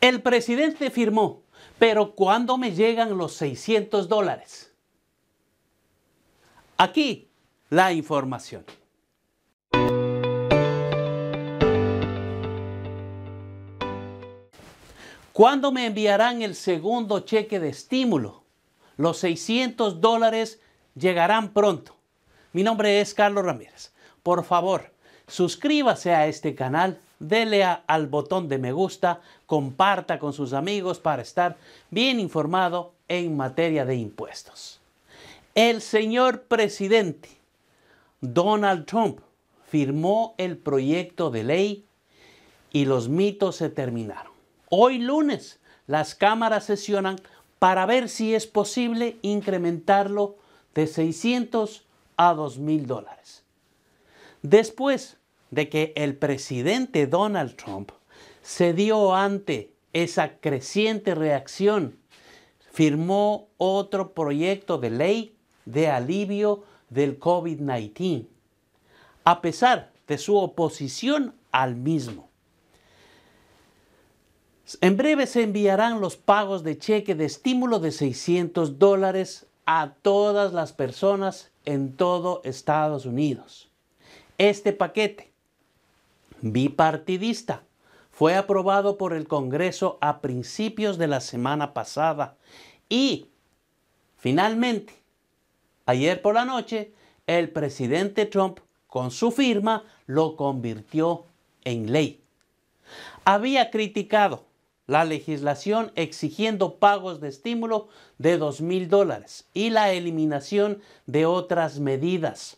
El presidente firmó, pero ¿cuándo me llegan los 600 dólares? Aquí la información. ¿Cuándo me enviarán el segundo cheque de estímulo? Los 600 dólares llegarán pronto. Mi nombre es Carlos Ramírez. Por favor, suscríbase a este canal dele al botón de me gusta, comparta con sus amigos para estar bien informado en materia de impuestos. El señor presidente Donald Trump firmó el proyecto de ley y los mitos se terminaron. Hoy lunes las cámaras sesionan para ver si es posible incrementarlo de 600 a 2.000 dólares. Después, de que el presidente Donald Trump se dio ante esa creciente reacción, firmó otro proyecto de ley de alivio del COVID-19, a pesar de su oposición al mismo. En breve se enviarán los pagos de cheque de estímulo de 600 dólares a todas las personas en todo Estados Unidos. Este paquete bipartidista. Fue aprobado por el Congreso a principios de la semana pasada y finalmente, ayer por la noche, el presidente Trump con su firma lo convirtió en ley. Había criticado la legislación exigiendo pagos de estímulo de 2.000 dólares y la eliminación de otras medidas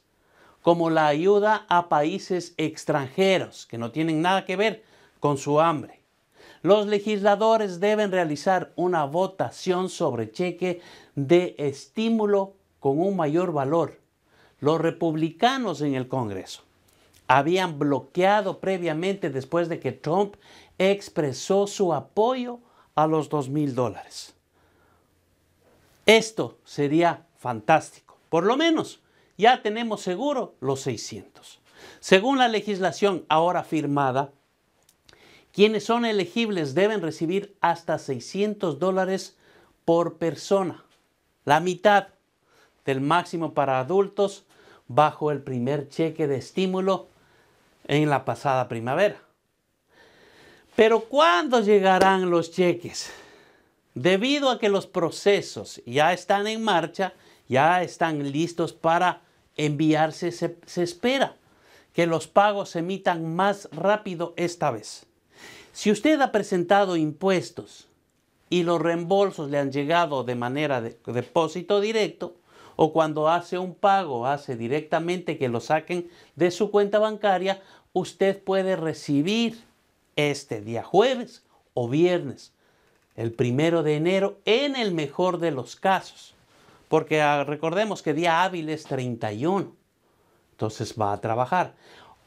como la ayuda a países extranjeros que no tienen nada que ver con su hambre. Los legisladores deben realizar una votación sobre cheque de estímulo con un mayor valor. Los republicanos en el Congreso habían bloqueado previamente después de que Trump expresó su apoyo a los 2 mil dólares. Esto sería fantástico, por lo menos ya tenemos seguro los 600. Según la legislación ahora firmada, quienes son elegibles deben recibir hasta 600 dólares por persona, la mitad del máximo para adultos bajo el primer cheque de estímulo en la pasada primavera. Pero ¿cuándo llegarán los cheques? Debido a que los procesos ya están en marcha, ya están listos para enviarse, se, espera que los pagos se emitan más rápido esta vez. Si usted ha presentado impuestos y los reembolsos le han llegado de manera de depósito directo, o cuando hace un pago, hace directamente que lo saquen de su cuenta bancaria, usted puede recibir este día jueves o viernes, el primero de enero, en el mejor de los casos porque ah, recordemos que día hábil es 31. Entonces va a trabajar.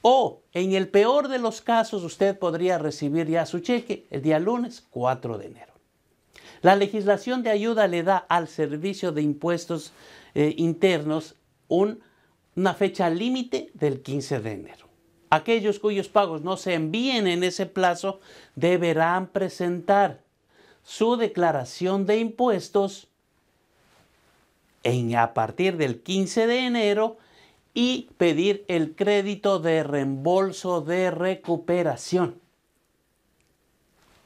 O en el peor de los casos, usted podría recibir ya su cheque el día lunes 4 de enero. La legislación de ayuda le da al servicio de impuestos eh, internos una fecha límite del 15 de enero. Aquellos cuyos pagos no se envíen en ese plazo deberán presentar su declaración de impuestos a partir del 15 de enero y pedir el crédito de reembolso de recuperación.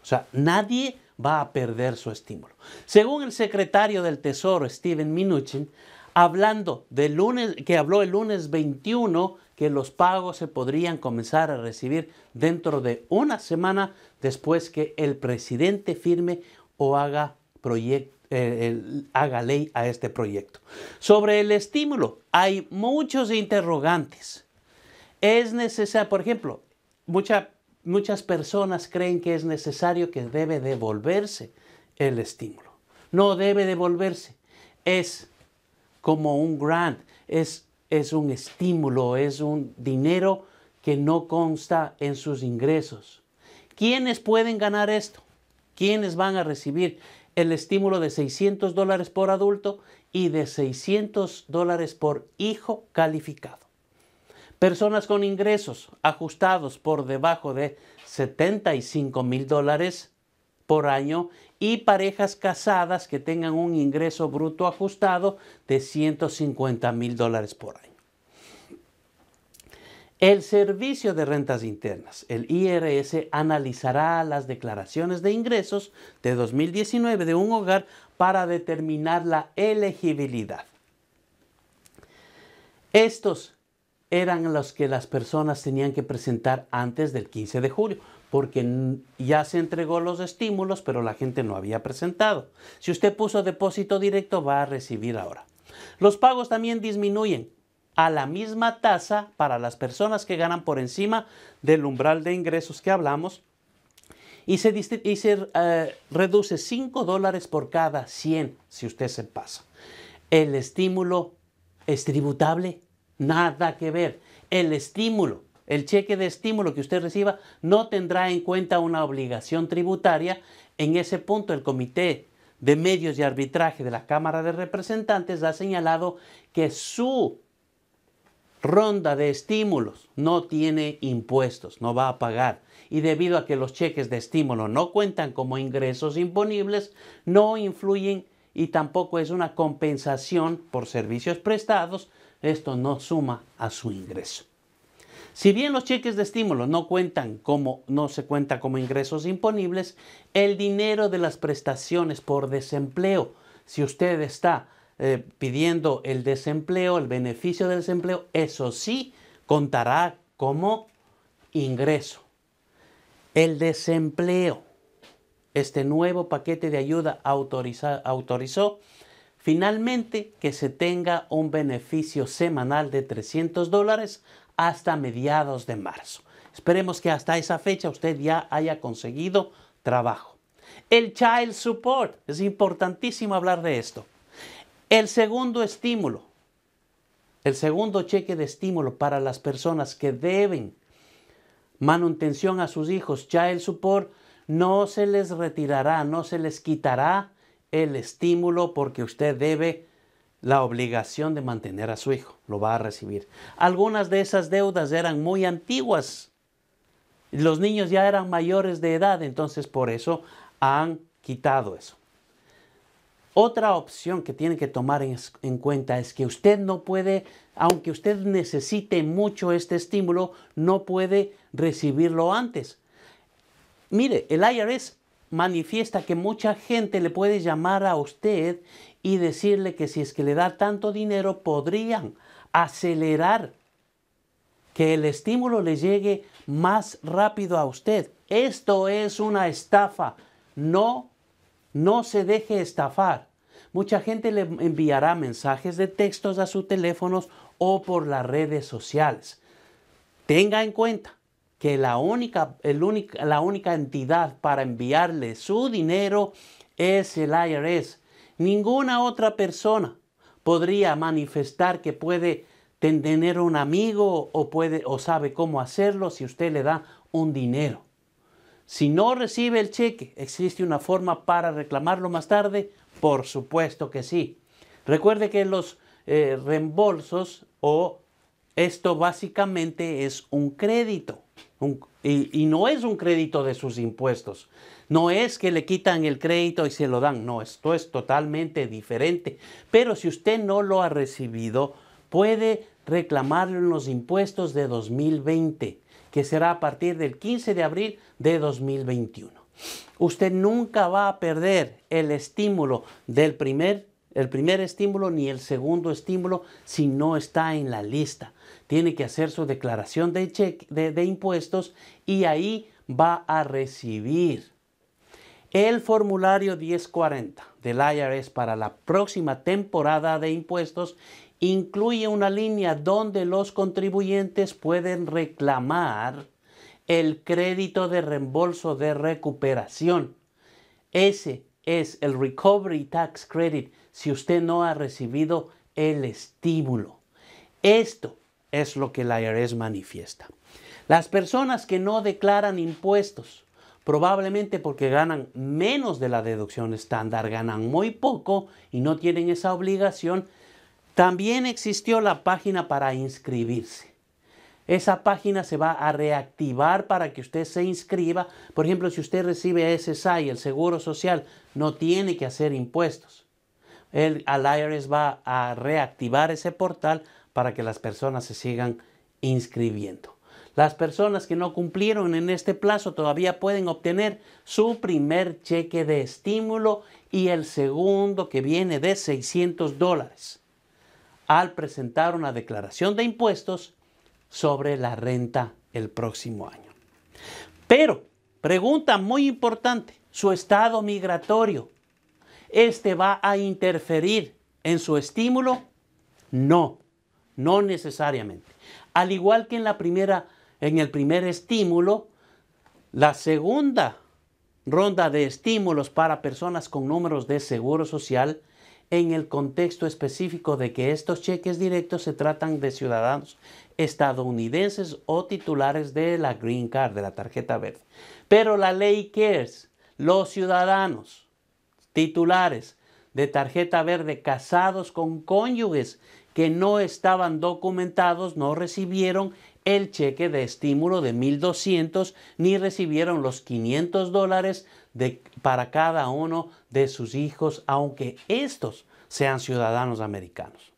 O sea, nadie va a perder su estímulo. Según el secretario del Tesoro, Steven Mnuchin, hablando del lunes, que habló el lunes 21, que los pagos se podrían comenzar a recibir dentro de una semana después que el presidente firme o haga proyecto haga ley a este proyecto. Sobre el estímulo, hay muchos interrogantes. Es necesario, por ejemplo, muchas personas creen que es necesario que debe devolverse el estímulo. No debe devolverse. Es como un grant, es, es un estímulo, es un dinero que no consta en sus ingresos. ¿Quiénes pueden ganar esto? ¿Quiénes van a recibir? el estímulo de 600 dólares por adulto y de 600 dólares por hijo calificado. Personas con ingresos ajustados por debajo de 75 mil dólares por año y parejas casadas que tengan un ingreso bruto ajustado de 150 mil dólares por año. El Servicio de Rentas Internas, el IRS, analizará las declaraciones de ingresos de 2019 de un hogar para determinar la elegibilidad. Estos eran los que las personas tenían que presentar antes del 15 de julio, porque ya se entregó los estímulos, pero la gente no había presentado. Si usted puso depósito directo, va a recibir ahora. Los pagos también disminuyen a la misma tasa para las personas que ganan por encima del umbral de ingresos que hablamos y se, eh, reduce 5 dólares por cada 100 si usted se pasa. El estímulo es tributable, nada que ver. El estímulo, el cheque de estímulo que usted reciba no tendrá en cuenta una obligación tributaria. En ese punto el Comité de Medios y Arbitraje de la Cámara de Representantes ha señalado que su ronda de estímulos, no tiene impuestos, no va a pagar. Y debido a que los cheques de estímulo no cuentan como ingresos imponibles, no influyen y tampoco es una compensación por servicios prestados, esto no suma a su ingreso. Si bien los cheques de estímulo no cuentan como no se cuenta como ingresos imponibles, el dinero de las prestaciones por desempleo, si usted está eh, pidiendo el desempleo, el beneficio del desempleo, eso sí contará como ingreso. El desempleo, este nuevo paquete de ayuda autorizó finalmente que se tenga un beneficio semanal de 300 dólares hasta mediados de marzo. Esperemos que hasta esa fecha usted ya haya conseguido trabajo. El child support, es importantísimo hablar de esto. El segundo estímulo, el segundo cheque de estímulo para las personas que deben manutención a sus hijos, ya el support, no se les retirará, no se les quitará el estímulo porque usted debe la obligación de mantener a su hijo, lo va a recibir. Algunas de esas deudas eran muy antiguas. Los niños ya eran mayores de edad, entonces por eso han quitado eso. Otra opción que tiene que tomar en, cuenta es que usted no puede, aunque usted necesite mucho este estímulo, no puede recibirlo antes. Mire, el IRS manifiesta que mucha gente le puede llamar a usted y decirle que si es que le da tanto dinero podrían acelerar que el estímulo le llegue más rápido a usted. Esto es una estafa. No no se deje estafar. Mucha gente le enviará mensajes de textos a sus teléfonos o por las redes sociales. Tenga en cuenta que la única, el la única entidad para enviarle su dinero es el IRS. Ninguna otra persona podría manifestar que puede tener un amigo o, puede, o sabe cómo hacerlo si usted le da un dinero. Si no recibe el cheque, ¿existe una forma para reclamarlo más tarde? Por supuesto que sí. Recuerde que los eh, reembolsos o esto básicamente es un crédito. y, y, no es un crédito de sus impuestos. No es que le quitan el crédito y se lo dan. No, esto es totalmente diferente. Pero si usted no lo ha recibido, puede reclamarlo en los impuestos de 2020 que será a partir del 15 de abril de 2021. Usted nunca va a perder el estímulo del primer, el primer estímulo ni el segundo estímulo si no está en la lista. Tiene que hacer su declaración de, cheque, de, de impuestos y ahí va a recibir el formulario 1040 del IRS para la próxima temporada de impuestos incluye una línea donde los contribuyentes pueden reclamar el crédito de reembolso de recuperación. Ese es el Recovery Tax Credit si usted no ha recibido el estímulo. Esto es lo que la IRS manifiesta. Las personas que no declaran impuestos, probablemente porque ganan menos de la deducción estándar, ganan muy poco y no tienen esa obligación, también existió la página para inscribirse. Esa página se va a reactivar para que usted se inscriba. Por ejemplo, si usted recibe SSI, el Seguro Social, no tiene que hacer impuestos. El IRS va a reactivar ese portal para que las personas se sigan inscribiendo. Las personas que no cumplieron en este plazo todavía pueden obtener su primer cheque de estímulo y el segundo que viene de 600 dólares al presentar una declaración de impuestos sobre la renta el próximo año. Pero, pregunta muy importante, su estado migratorio, ¿este va a interferir en su estímulo? No, no necesariamente. Al igual que en la primera en el primer estímulo, la segunda ronda de estímulos para personas con números de seguro social en el contexto específico de que estos cheques directos se tratan de ciudadanos estadounidenses o titulares de la Green Card, de la tarjeta verde. Pero la ley que los ciudadanos titulares de tarjeta verde casados con cónyuges que no estaban documentados no recibieron el cheque de estímulo de 1.200 ni recibieron los 500 dólares para cada uno de sus hijos, aunque estos sean ciudadanos americanos.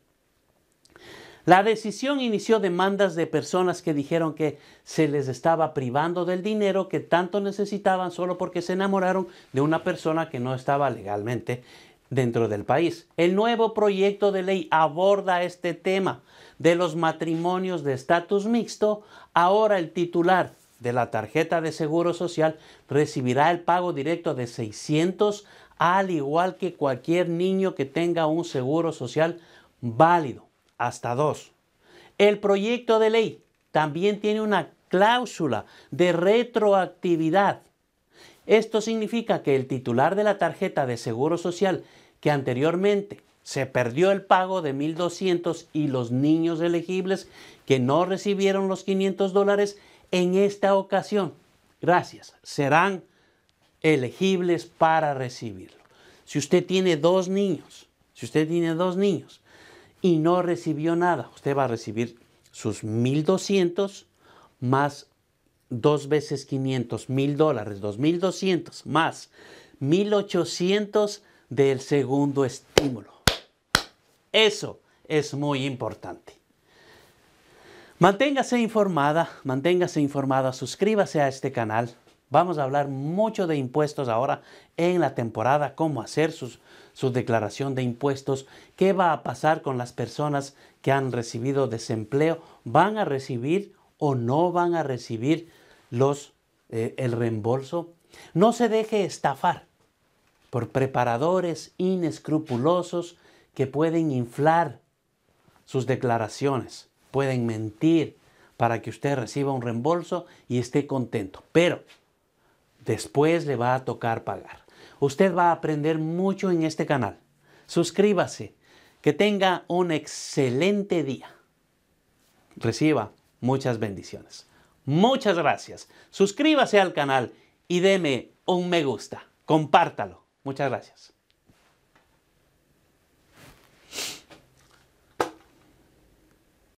La decisión inició demandas de personas que dijeron que se les estaba privando del dinero que tanto necesitaban solo porque se enamoraron de una persona que no estaba legalmente dentro del país. El nuevo proyecto de ley aborda este tema de los matrimonios de estatus mixto. Ahora el titular de la tarjeta de seguro social recibirá el pago directo de 600 al igual que cualquier niño que tenga un seguro social válido, hasta dos. El proyecto de ley también tiene una cláusula de retroactividad. Esto significa que el titular de la tarjeta de seguro social que anteriormente se perdió el pago de 1.200 y los niños elegibles que no recibieron los 500 dólares en esta ocasión, gracias, serán elegibles para recibirlo. Si usted tiene dos niños, si usted tiene dos niños y no recibió nada, usted va a recibir sus 1.200 más dos veces 500, 1,000 dólares, 2.200 más 1.800 del segundo estímulo. Eso es muy importante. Manténgase informada, manténgase informada, suscríbase a este canal. Vamos a hablar mucho de impuestos ahora en la temporada, cómo hacer sus, su declaración de impuestos, qué va a pasar con las personas que han recibido desempleo, van a recibir o no van a recibir eh, el reembolso. No se deje estafar por preparadores inescrupulosos que pueden inflar sus declaraciones pueden mentir para que usted reciba un reembolso y esté contento. Pero después le va a tocar pagar. Usted va a aprender mucho en este canal. Suscríbase. Que tenga un excelente día. Reciba muchas bendiciones. Muchas gracias. Suscríbase al canal y deme un me gusta. Compártalo. Muchas gracias.